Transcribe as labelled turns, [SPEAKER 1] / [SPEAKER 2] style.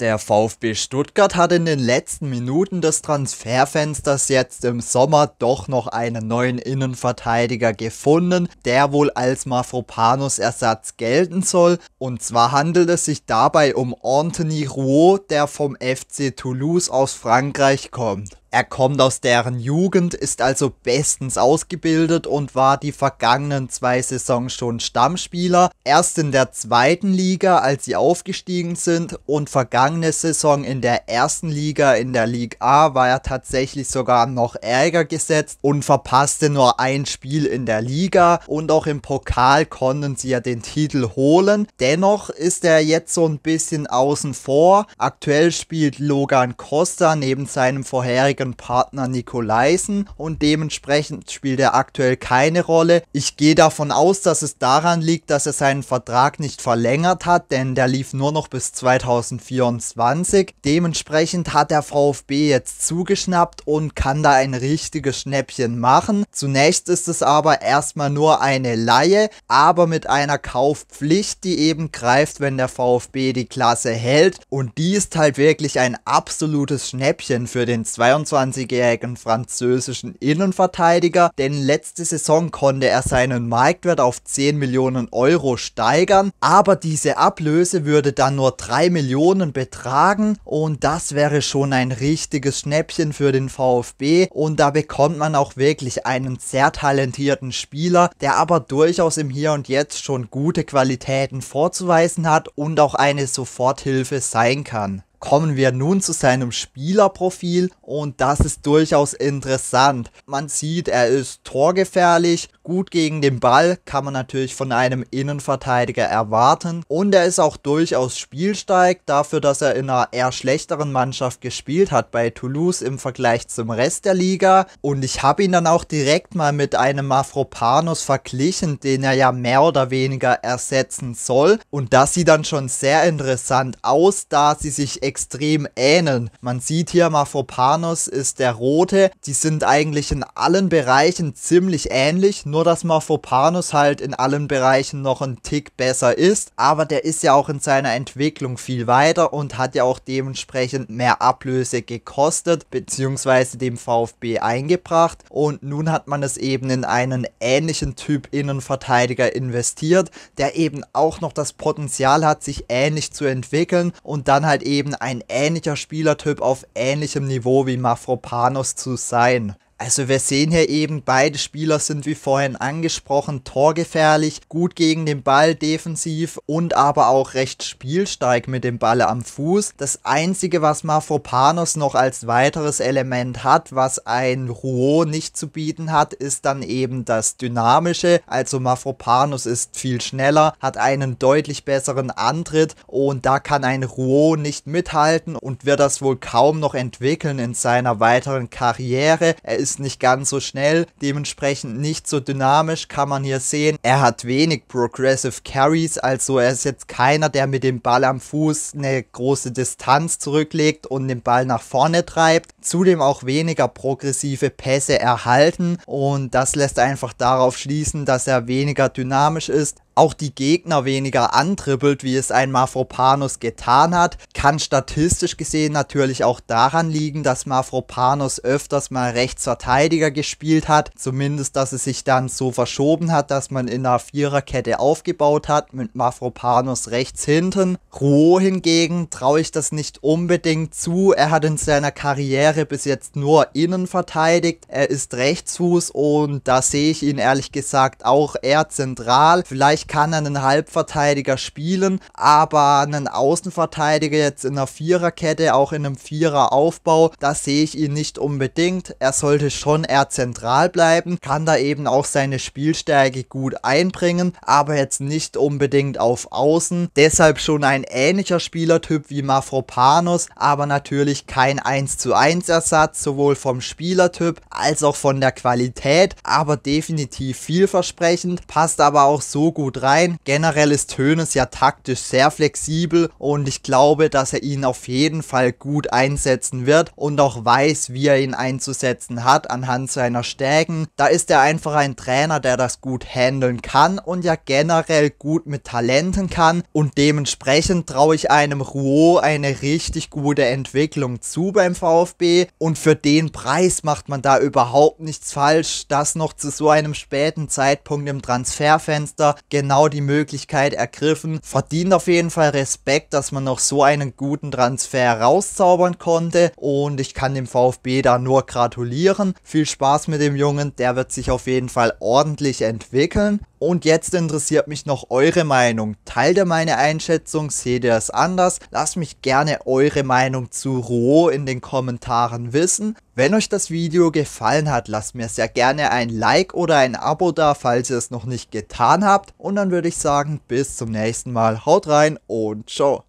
[SPEAKER 1] Der VfB Stuttgart hat in den letzten Minuten des Transferfensters jetzt im Sommer doch noch einen neuen Innenverteidiger gefunden, der wohl als Mafropanus Ersatz gelten soll. Und zwar handelt es sich dabei um Anthony Rouault, der vom FC Toulouse aus Frankreich kommt. Er kommt aus deren Jugend, ist also bestens ausgebildet und war die vergangenen zwei Saisons schon Stammspieler. Erst in der zweiten Liga, als sie aufgestiegen sind und vergangene Saison in der ersten Liga in der Liga A war er tatsächlich sogar noch ärger gesetzt und verpasste nur ein Spiel in der Liga und auch im Pokal konnten sie ja den Titel holen. Dennoch ist er jetzt so ein bisschen außen vor. Aktuell spielt Logan Costa neben seinem vorherigen ihrem Partner Nikolaisen und dementsprechend spielt er aktuell keine Rolle. Ich gehe davon aus, dass es daran liegt, dass er seinen Vertrag nicht verlängert hat, denn der lief nur noch bis 2024. Dementsprechend hat der VfB jetzt zugeschnappt und kann da ein richtiges Schnäppchen machen. Zunächst ist es aber erstmal nur eine Laie, aber mit einer Kaufpflicht, die eben greift, wenn der VfB die Klasse hält und die ist halt wirklich ein absolutes Schnäppchen für den 22 24-jährigen französischen Innenverteidiger, denn letzte Saison konnte er seinen Marktwert auf 10 Millionen Euro steigern, aber diese Ablöse würde dann nur 3 Millionen betragen und das wäre schon ein richtiges Schnäppchen für den VfB und da bekommt man auch wirklich einen sehr talentierten Spieler, der aber durchaus im Hier und Jetzt schon gute Qualitäten vorzuweisen hat und auch eine Soforthilfe sein kann. Kommen wir nun zu seinem Spielerprofil und das ist durchaus interessant. Man sieht, er ist torgefährlich, gut gegen den Ball, kann man natürlich von einem Innenverteidiger erwarten und er ist auch durchaus spielsteig dafür, dass er in einer eher schlechteren Mannschaft gespielt hat bei Toulouse im Vergleich zum Rest der Liga und ich habe ihn dann auch direkt mal mit einem Mafropanus verglichen, den er ja mehr oder weniger ersetzen soll und das sieht dann schon sehr interessant aus, da sie sich extrem ähneln. Man sieht hier, Mafropanos ist der rote. Die sind eigentlich in allen Bereichen ziemlich ähnlich, nur dass Mafropanos halt in allen Bereichen noch ein Tick besser ist. Aber der ist ja auch in seiner Entwicklung viel weiter und hat ja auch dementsprechend mehr Ablöse gekostet bzw. dem VfB eingebracht. Und nun hat man es eben in einen ähnlichen Typ Innenverteidiger investiert, der eben auch noch das Potenzial hat, sich ähnlich zu entwickeln und dann halt eben ein ähnlicher Spielertyp auf ähnlichem Niveau wie Mafropanos zu sein. Also wir sehen hier eben, beide Spieler sind wie vorhin angesprochen torgefährlich, gut gegen den Ball defensiv und aber auch recht spielstark mit dem Ball am Fuß. Das Einzige, was Mafropanos noch als weiteres Element hat, was ein Rouault nicht zu bieten hat, ist dann eben das Dynamische. Also Mafropanos ist viel schneller, hat einen deutlich besseren Antritt und da kann ein Rouault nicht mithalten und wird das wohl kaum noch entwickeln in seiner weiteren Karriere. Er ist nicht ganz so schnell, dementsprechend nicht so dynamisch, kann man hier sehen. Er hat wenig Progressive Carries, also er ist jetzt keiner, der mit dem Ball am Fuß eine große Distanz zurücklegt und den Ball nach vorne treibt. Zudem auch weniger progressive Pässe erhalten und das lässt einfach darauf schließen, dass er weniger dynamisch ist, auch die Gegner weniger antribbelt, wie es ein Mafropanus getan hat. Kann statistisch gesehen natürlich auch daran liegen, dass Mafropanus öfters mal Rechtsverteidiger gespielt hat. Zumindest, dass es sich dann so verschoben hat, dass man in einer Viererkette aufgebaut hat mit Mafropanus rechts hinten. Ruo hingegen traue ich das nicht unbedingt zu. Er hat in seiner Karriere bis jetzt nur innen verteidigt. Er ist Rechtsfuß und da sehe ich ihn ehrlich gesagt auch eher zentral. Vielleicht kann einen Halbverteidiger spielen, aber einen Außenverteidiger jetzt in einer Viererkette, auch in einem Viereraufbau, da sehe ich ihn nicht unbedingt. Er sollte schon eher zentral bleiben, kann da eben auch seine Spielstärke gut einbringen, aber jetzt nicht unbedingt auf Außen. Deshalb schon ein ähnlicher Spielertyp wie Mafropanos, aber natürlich kein 1 zu 1 Ersatz, sowohl vom Spielertyp als auch von der Qualität, aber definitiv vielversprechend, passt aber auch so gut gut rein. Generell ist Tönes ja taktisch sehr flexibel und ich glaube, dass er ihn auf jeden Fall gut einsetzen wird und auch weiß, wie er ihn einzusetzen hat anhand seiner Stärken. Da ist er einfach ein Trainer, der das gut handeln kann und ja generell gut mit Talenten kann und dementsprechend traue ich einem Rouault eine richtig gute Entwicklung zu beim VfB und für den Preis macht man da überhaupt nichts falsch, das noch zu so einem späten Zeitpunkt im Transferfenster genau genau die Möglichkeit ergriffen. Verdient auf jeden Fall Respekt, dass man noch so einen guten Transfer rauszaubern konnte. Und ich kann dem VfB da nur gratulieren. Viel Spaß mit dem Jungen, der wird sich auf jeden Fall ordentlich entwickeln. Und jetzt interessiert mich noch eure Meinung. Teilt ihr meine Einschätzung? Seht ihr es anders? Lasst mich gerne eure Meinung zu Roh in den Kommentaren wissen. Wenn euch das Video gefallen hat, lasst mir sehr gerne ein Like oder ein Abo da, falls ihr es noch nicht getan habt. Und dann würde ich sagen, bis zum nächsten Mal. Haut rein und ciao.